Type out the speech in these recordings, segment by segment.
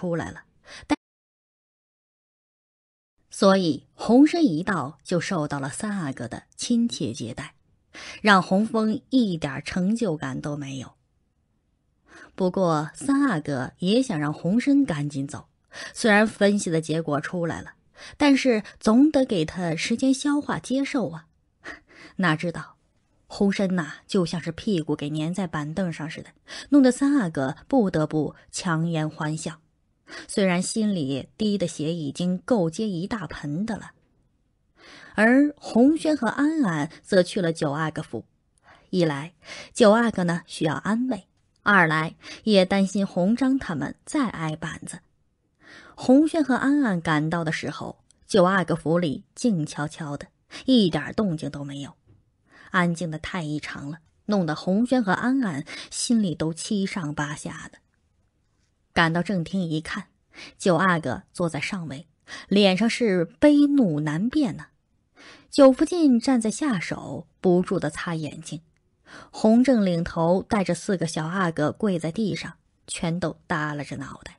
出来了，但所以洪深一到就受到了三阿哥的亲切接待，让洪峰一点成就感都没有。不过三阿哥也想让洪深赶紧走，虽然分析的结果出来了，但是总得给他时间消化接受啊。哪知道洪深呐，就像是屁股给粘在板凳上似的，弄得三阿哥不得不强颜欢笑。虽然心里滴的血已经够接一大盆的了，而红轩和安安则去了九阿哥府。一来，九阿哥呢需要安慰；二来，也担心红章他们再挨板子。红轩和安安赶到的时候，九阿哥府里静悄悄的，一点动静都没有，安静的太异常了，弄得红轩和安安心里都七上八下的。赶到正厅一看，九阿哥坐在上位，脸上是悲怒难辨呢。九福晋站在下手，不住的擦眼睛。洪正领头带着四个小阿哥跪在地上，全都耷拉着脑袋。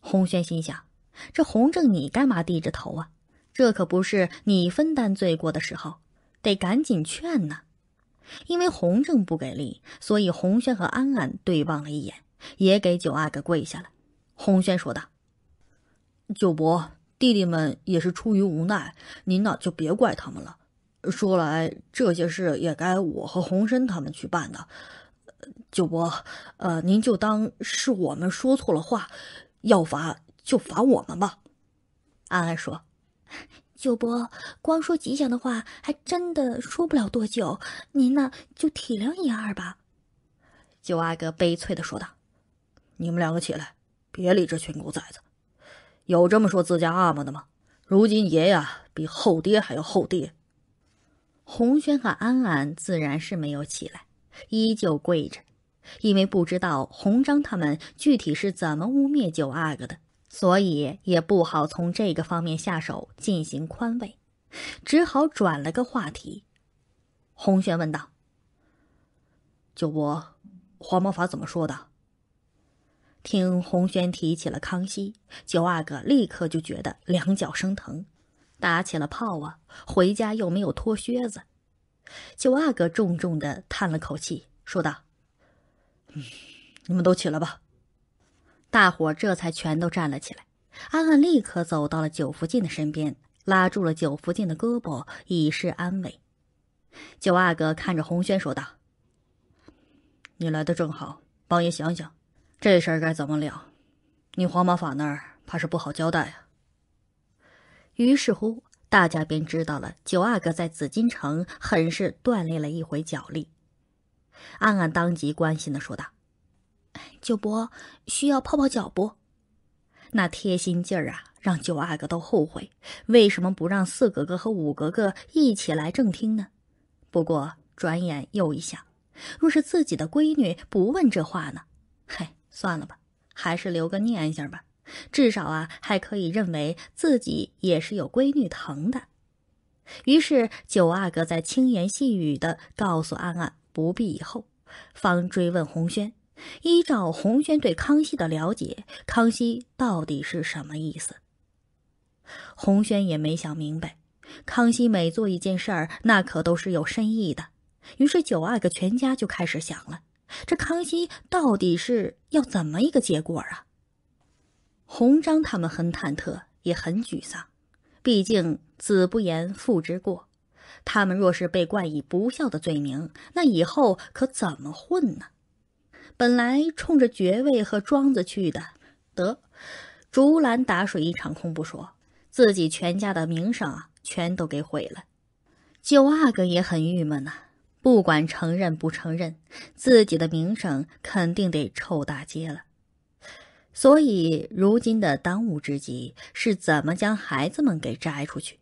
洪轩心想：这洪正，你干嘛低着头啊？这可不是你分担罪过的时候，得赶紧劝呢。因为洪正不给力，所以洪轩和安安对望了一眼。也给九阿哥跪下了。洪轩说道：“九伯，弟弟们也是出于无奈，您呢就别怪他们了。说来这些事也该我和洪深他们去办的。九伯，呃，您就当是我们说错了话，要罚就罚我们吧。”安安说：“九伯，光说吉祥的话还真的说不了多久，您呢就体谅一二吧。”九阿哥悲催的说道。你们两个起来，别理这群狗崽子！有这么说自家阿玛的吗？如今爷呀，比后爹还要后爹。洪轩和安安自然是没有起来，依旧跪着，因为不知道洪章他们具体是怎么污蔑九阿哥的，所以也不好从这个方面下手进行宽慰，只好转了个话题。洪轩问道：“九伯，黄毛法怎么说的？”听红轩提起了康熙九阿哥，立刻就觉得两脚生疼，打起了泡啊！回家又没有脱靴子，九阿哥重重的叹了口气，说道：“你们都起来吧。”大伙儿这才全都站了起来。安安立刻走到了九福晋的身边，拉住了九福晋的胳膊，以示安慰。九阿哥看着红轩，说道：“你来的正好，帮爷想想。”这事儿该怎么了？你黄马法那儿怕是不好交代啊。于是乎，大家便知道了九阿哥在紫禁城很是锻炼了一回脚力。暗暗当即关心的说道：“九伯需要泡泡脚不？”那贴心劲儿啊，让九阿哥都后悔为什么不让四格格和五格格一起来正厅呢？不过转眼又一想，若是自己的闺女不问这话呢？嘿。算了吧，还是留个念想吧，至少啊还可以认为自己也是有闺女疼的。于是九阿哥在轻言细语的告诉安安不必以后，方追问红轩，依照红轩对康熙的了解，康熙到底是什么意思？红轩也没想明白，康熙每做一件事儿，那可都是有深意的。于是九阿哥全家就开始想了。这康熙到底是要怎么一个结果啊？弘章他们很忐忑，也很沮丧。毕竟子不言父之过，他们若是被冠以不孝的罪名，那以后可怎么混呢？本来冲着爵位和庄子去的，得竹篮打水一场空不说，自己全家的名声啊，全都给毁了。九阿哥也很郁闷呐。不管承认不承认，自己的名声肯定得臭大街了。所以，如今的当务之急是怎么将孩子们给摘出去。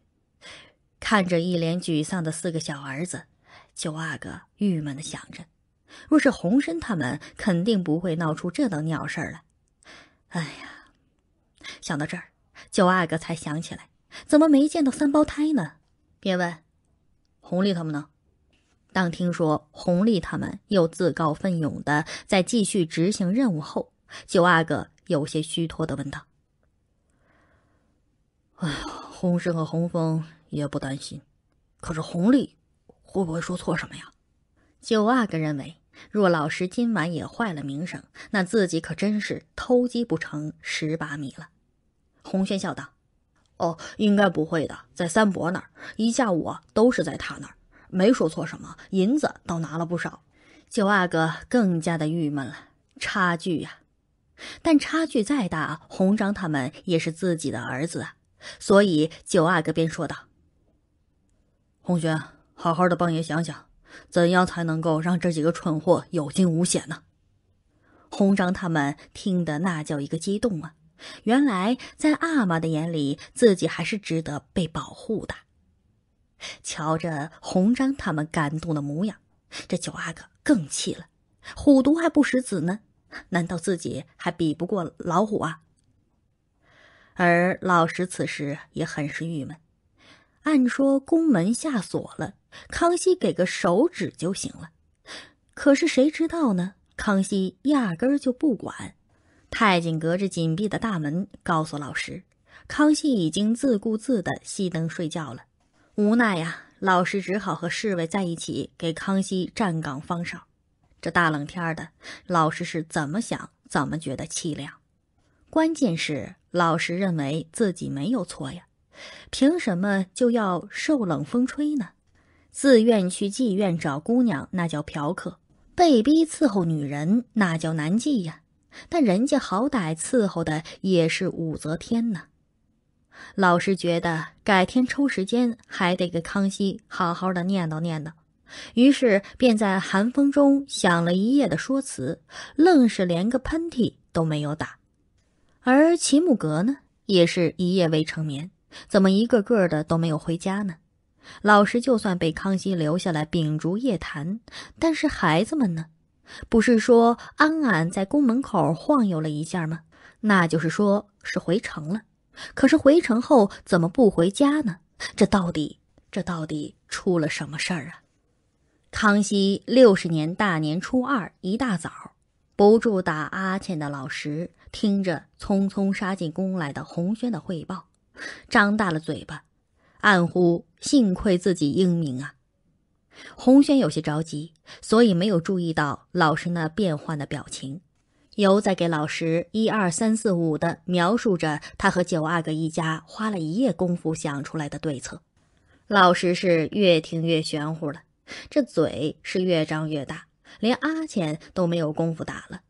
看着一脸沮丧的四个小儿子，九阿哥郁闷的想着：，若是洪深他们，肯定不会闹出这等鸟事儿来。哎呀，想到这儿，九阿哥才想起来，怎么没见到三胞胎呢？便问：“红丽他们呢？”当听说红利他们又自告奋勇的在继续执行任务后，九阿哥有些虚脱的问道：“哎，呀，洪胜和洪峰也不担心，可是红利会不会说错什么呀？”九阿哥认为，若老师今晚也坏了名声，那自己可真是偷鸡不成蚀把米了。洪轩笑道：“哦，应该不会的，在三伯那儿一下午都是在他那儿。”没说错什么，银子倒拿了不少。九阿哥更加的郁闷了，差距呀！但差距再大，鸿章他们也是自己的儿子啊，所以九阿哥便说道：“红轩，好好的帮爷想想，怎样才能够让这几个蠢货有惊无险呢？”弘章他们听得那叫一个激动啊！原来在阿玛的眼里，自己还是值得被保护的。瞧着红章他们感动的模样，这九阿哥更气了。虎毒还不食子呢，难道自己还比不过老虎啊？而老十此时也很是郁闷。按说宫门下锁了，康熙给个手指就行了，可是谁知道呢？康熙压根儿就不管。太监隔着紧闭的大门告诉老十，康熙已经自顾自的熄灯睡觉了。无奈呀，老师只好和侍卫在一起给康熙站岗放哨。这大冷天的，老师是怎么想怎么觉得凄凉。关键是老师认为自己没有错呀，凭什么就要受冷风吹呢？自愿去妓院找姑娘那叫嫖客，被逼伺候女人那叫男妓呀。但人家好歹伺候的也是武则天呢。老师觉得改天抽时间还得给康熙好好的念叨念叨，于是便在寒风中想了一夜的说辞，愣是连个喷嚏都没有打。而齐木格呢，也是一夜未成眠，怎么一个个的都没有回家呢？老师就算被康熙留下来秉烛夜谈，但是孩子们呢，不是说安安在宫门口晃悠了一下吗？那就是说是回城了。可是回城后怎么不回家呢？这到底这到底出了什么事儿啊？康熙六十年大年初二一大早，不住打阿欠的老石听着匆匆杀进宫来的洪轩的汇报，张大了嘴巴，暗呼幸亏自己英明啊。洪轩有些着急，所以没有注意到老师那变幻的表情。尤在给老十一二三四五的描述着他和九阿哥一家花了一夜功夫想出来的对策，老十是越听越玄乎了，这嘴是越张越大，连阿浅都没有功夫打了。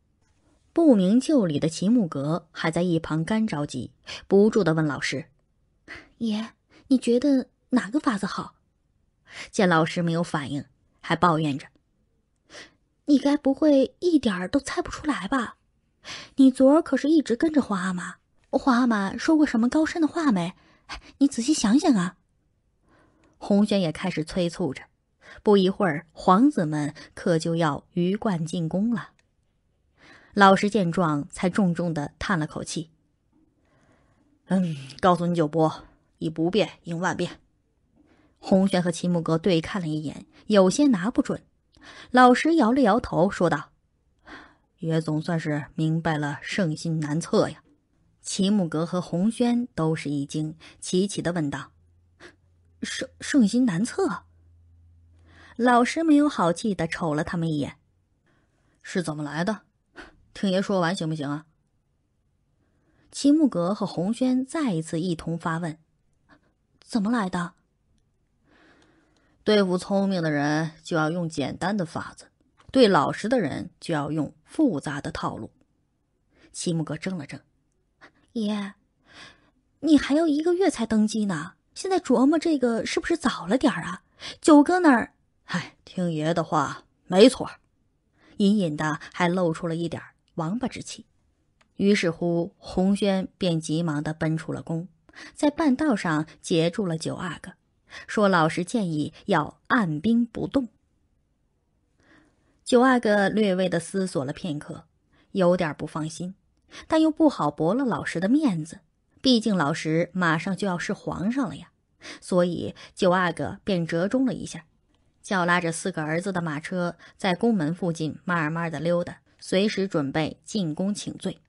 不明就里的齐木格还在一旁干着急，不住的问老师：“爷，你觉得哪个法子好？”见老师没有反应，还抱怨着。你该不会一点儿都猜不出来吧？你昨儿可是一直跟着皇阿玛，皇阿玛说过什么高深的话没？你仔细想想啊！洪轩也开始催促着。不一会儿，皇子们可就要鱼贯进宫了。老师见状，才重重的叹了口气。嗯，告诉你九波，以不变应万变。洪轩和齐木格对看了一眼，有些拿不准。老十摇了摇头，说道：“爷总算是明白了，圣心难测呀。”齐木格和洪轩都是一惊，齐齐的问道：“圣圣心难测？”老师没有好气的瞅了他们一眼：“是怎么来的？听爷说完行不行啊？”齐木格和洪轩再一次一同发问：“怎么来的？”对付聪明的人，就要用简单的法子；对老实的人，就要用复杂的套路。齐木格怔了怔：“爷，你还要一个月才登基呢，现在琢磨这个是不是早了点儿啊？”九哥那儿，哎，听爷的话没错。隐隐的还露出了一点王八之气。于是乎，洪轩便急忙的奔出了宫，在半道上截住了九阿哥。说：“老十建议要按兵不动。”九阿哥略微的思索了片刻，有点不放心，但又不好驳了老十的面子，毕竟老十马上就要是皇上了呀，所以九阿哥便折中了一下，叫拉着四个儿子的马车在宫门附近慢慢的溜达，随时准备进宫请罪。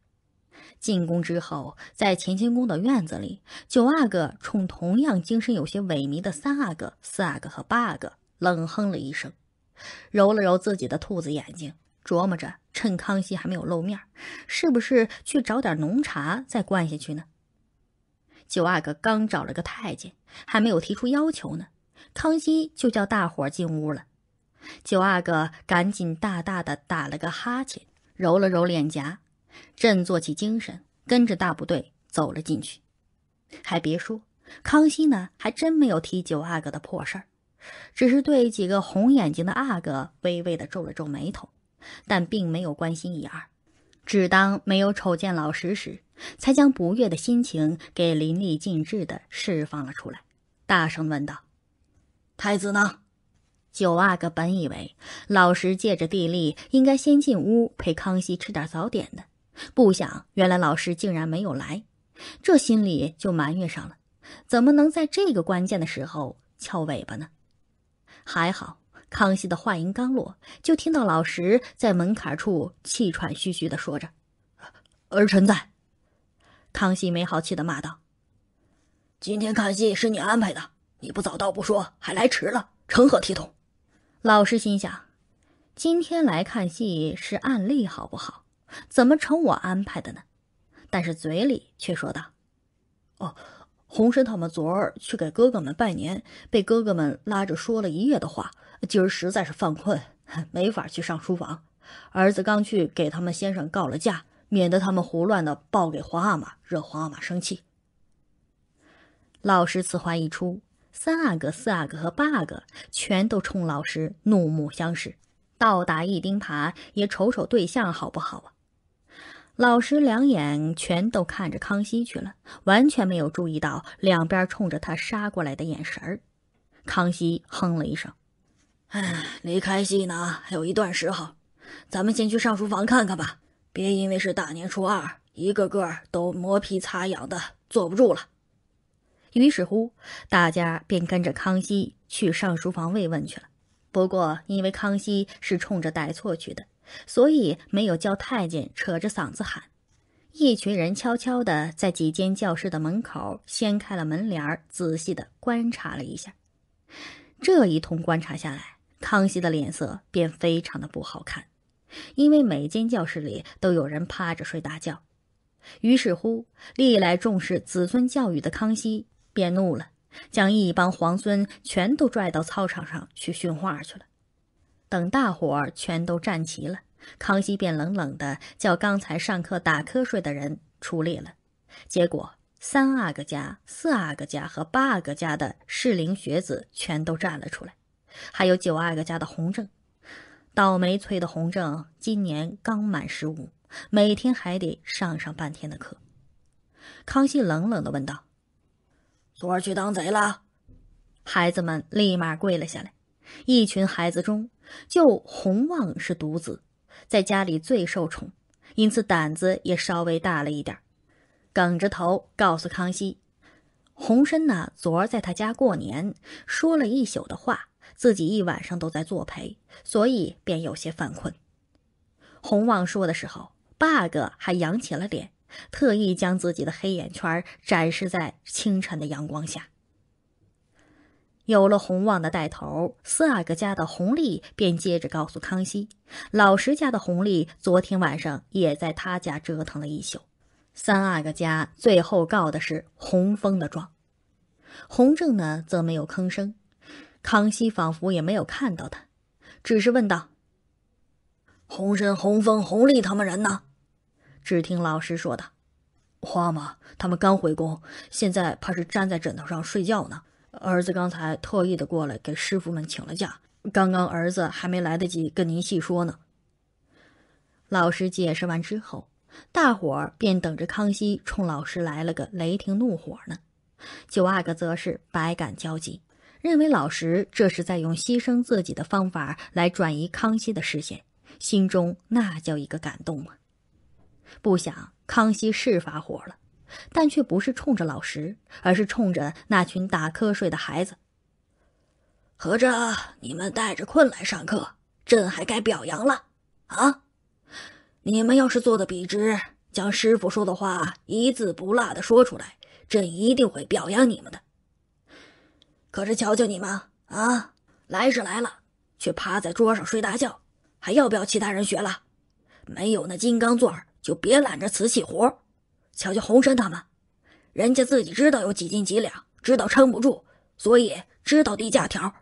进宫之后，在乾清宫的院子里，九阿哥冲同样精神有些萎靡的三阿哥、四阿哥和八阿哥冷哼了一声，揉了揉自己的兔子眼睛，琢磨着趁康熙还没有露面，是不是去找点浓茶再灌下去呢？九阿哥刚找了个太监，还没有提出要求呢，康熙就叫大伙进屋了。九阿哥赶紧大大的打了个哈欠，揉了揉脸颊。振作起精神，跟着大部队走了进去。还别说，康熙呢，还真没有提九阿哥的破事儿，只是对几个红眼睛的阿哥微微的皱了皱眉头，但并没有关心一二，只当没有瞅见老十时，才将不悦的心情给淋漓尽致的释放了出来，大声问道：“太子呢？”九阿哥本以为老十借着地利应该先进屋陪康熙吃点早点的。不想，原来老师竟然没有来，这心里就埋怨上了。怎么能在这个关键的时候翘尾巴呢？还好，康熙的话音刚落，就听到老石在门槛处气喘吁吁的说着：“儿臣在。”康熙没好气的骂道：“今天看戏是你安排的，你不早到不说，还来迟了，成何体统？”老师心想：“今天来看戏是案例，好不好？”怎么成我安排的呢？但是嘴里却说道：“哦，红参他们昨儿去给哥哥们拜年，被哥哥们拉着说了一夜的话，今儿实在是犯困，没法去上书房。儿子刚去给他们先生告了假，免得他们胡乱的报给皇阿玛，惹皇阿玛生气。”老师此话一出，三阿哥、四阿哥和八阿哥全都冲老师怒目相视，倒打一钉耙也瞅瞅对象好不好啊？老师两眼全都看着康熙去了，完全没有注意到两边冲着他杀过来的眼神康熙哼了一声：“哎，离开戏呢还有一段时候，咱们先去上书房看看吧，别因为是大年初二，一个个都磨皮擦痒的坐不住了。”于是乎，大家便跟着康熙去上书房慰问去了。不过，因为康熙是冲着戴错去的，所以没有叫太监扯着嗓子喊。一群人悄悄地在几间教室的门口掀开了门帘，仔细地观察了一下。这一通观察下来，康熙的脸色便非常的不好看，因为每间教室里都有人趴着睡大觉。于是乎，历来重视子孙教育的康熙便怒了。将一帮皇孙全都拽到操场上去训话去了。等大伙儿全都站齐了，康熙便冷冷的叫刚才上课打瞌睡的人出列了。结果，三阿哥家、四阿哥家和八阿哥家的适龄学子全都站了出来，还有九阿哥家的洪正。倒霉催的洪正今年刚满十五，每天还得上上半天的课。康熙冷冷的问道。昨儿去当贼了，孩子们立马跪了下来。一群孩子中，就洪旺是独子，在家里最受宠，因此胆子也稍微大了一点。梗着头告诉康熙：“洪深呢，昨儿在他家过年，说了一宿的话，自己一晚上都在作陪，所以便有些犯困。”洪旺说的时候，八阿哥还扬起了脸。特意将自己的黑眼圈展示在清晨的阳光下。有了洪旺的带头，四阿哥家的洪丽便接着告诉康熙，老石家的洪丽昨天晚上也在他家折腾了一宿。三阿哥家最后告的是洪峰的状，洪正呢则没有吭声。康熙仿佛也没有看到他，只是问道：“洪深、洪峰、洪丽他们人呢？”只听老师说的，皇阿玛他们刚回宫，现在怕是粘在枕头上睡觉呢。儿子刚才特意的过来给师傅们请了假，刚刚儿子还没来得及跟您细说呢。老师解释完之后，大伙儿便等着康熙冲老师来了个雷霆怒火呢。九阿哥则是百感交集，认为老师这是在用牺牲自己的方法来转移康熙的视线，心中那叫一个感动啊。不想康熙是发火了，但却不是冲着老十，而是冲着那群打瞌睡的孩子。合着你们带着困来上课，朕还该表扬了啊？你们要是做的笔直，将师傅说的话一字不落的说出来，朕一定会表扬你们的。可是瞧瞧你们啊，来是来了，却趴在桌上睡大觉，还要不要其他人学了？没有那金刚钻儿。就别揽着瓷器活瞧瞧洪深他们，人家自己知道有几斤几两，知道撑不住，所以知道递假条。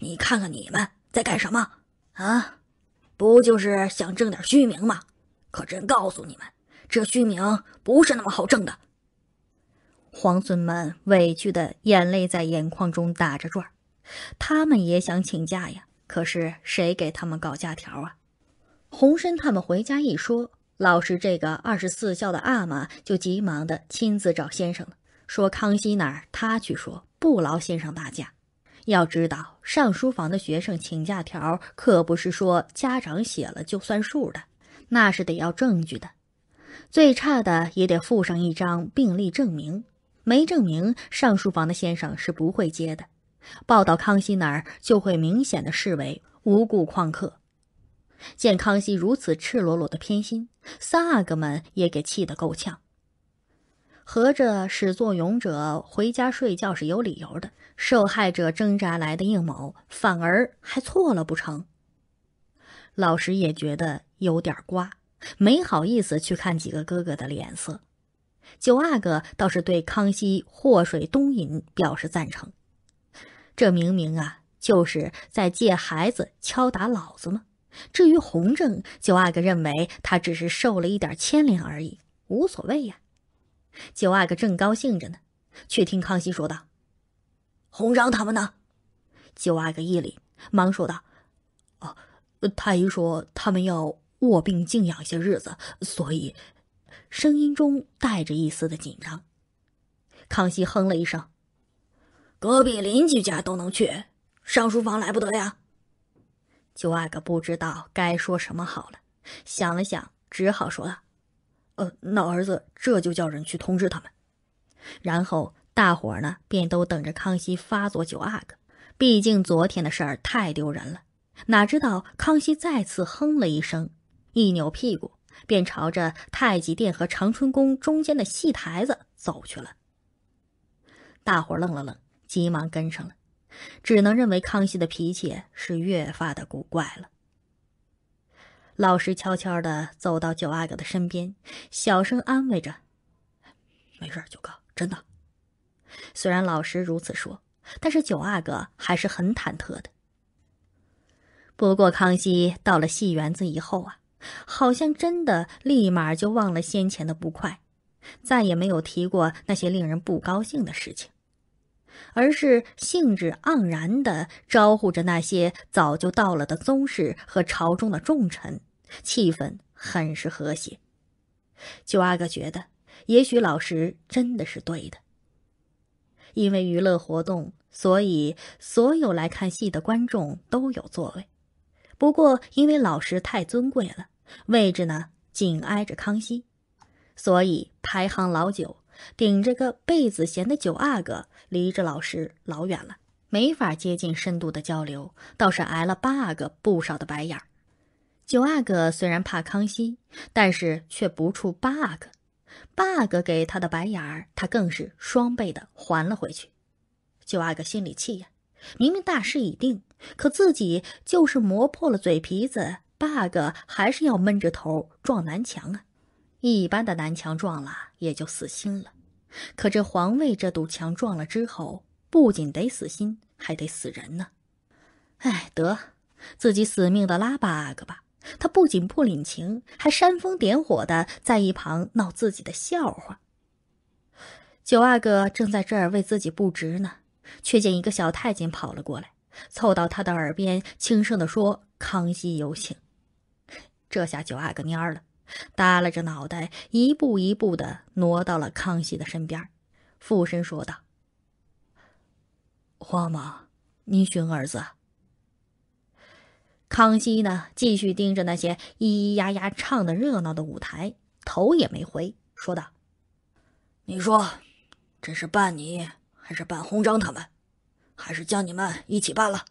你看看你们在干什么啊？不就是想挣点虚名吗？可朕告诉你们，这虚名不是那么好挣的。皇孙们委屈的眼泪在眼眶中打着转他们也想请假呀，可是谁给他们搞假条啊？洪深他们回家一说。老师这个二十四孝的阿玛就急忙的亲自找先生了，说康熙那儿他去说，不劳先生大驾。要知道，上书房的学生请假条可不是说家长写了就算数的，那是得要证据的。最差的也得附上一张病历证明，没证明，上书房的先生是不会接的。报到康熙那儿，就会明显的视为无故旷课。见康熙如此赤裸裸的偏心，三阿哥们也给气得够呛。合着始作俑者回家睡觉是有理由的，受害者挣扎来的应某反而还错了不成？老十也觉得有点瓜，没好意思去看几个哥哥的脸色。九阿哥倒是对康熙祸水东引表示赞成，这明明啊就是在借孩子敲打老子吗？至于洪正九阿哥，认为他只是受了一点牵连而已，无所谓呀。九阿哥正高兴着呢，却听康熙说道：“洪章他们呢？”九阿哥一凛，忙说道：“哦，太医说他们要卧病静养些日子，所以……”声音中带着一丝的紧张。康熙哼了一声：“隔壁邻居家都能去，上书房来不得呀。”九阿哥不知道该说什么好了，想了想，只好说道：“呃，那儿子这就叫人去通知他们。”然后大伙儿呢便都等着康熙发作。九阿哥，毕竟昨天的事儿太丢人了。哪知道康熙再次哼了一声，一扭屁股便朝着太极殿和长春宫中间的戏台子走去了。大伙儿愣了愣，急忙跟上了。只能认为康熙的脾气是越发的古怪了。老师悄悄的走到九阿哥的身边，小声安慰着：“没事，九哥，真的。”虽然老师如此说，但是九阿哥还是很忐忑的。不过康熙到了戏园子以后啊，好像真的立马就忘了先前的不快，再也没有提过那些令人不高兴的事情。而是兴致盎然地招呼着那些早就到了的宗室和朝中的重臣，气氛很是和谐。九阿哥觉得，也许老师真的是对的。因为娱乐活动，所以所有来看戏的观众都有座位。不过，因为老师太尊贵了，位置呢紧挨着康熙，所以排行老九。顶着个贝子衔的九阿哥，离着老师老远了，没法接近深度的交流，倒是挨了八阿哥不少的白眼儿。九阿哥虽然怕康熙，但是却不怵八阿哥。八阿哥给他的白眼儿，他更是双倍的还了回去。九阿哥心里气呀，明明大势已定，可自己就是磨破了嘴皮子，八阿哥还是要闷着头撞南墙啊。一般的南墙撞了也就死心了，可这皇位这堵墙撞了之后，不仅得死心，还得死人呢。哎，得自己死命的拉八阿哥吧。他不仅不领情，还煽风点火的在一旁闹自己的笑话。九阿哥正在这儿为自己不值呢，却见一个小太监跑了过来，凑到他的耳边轻声的说：“康熙有请。”这下九阿哥蔫儿了。耷拉着脑袋，一步一步地挪到了康熙的身边，附身说道：“皇玛，您寻儿子。”康熙呢，继续盯着那些咿咿呀呀唱的热闹的舞台，头也没回，说道：“你说，这是办你，还是办红章他们，还是将你们一起办了？”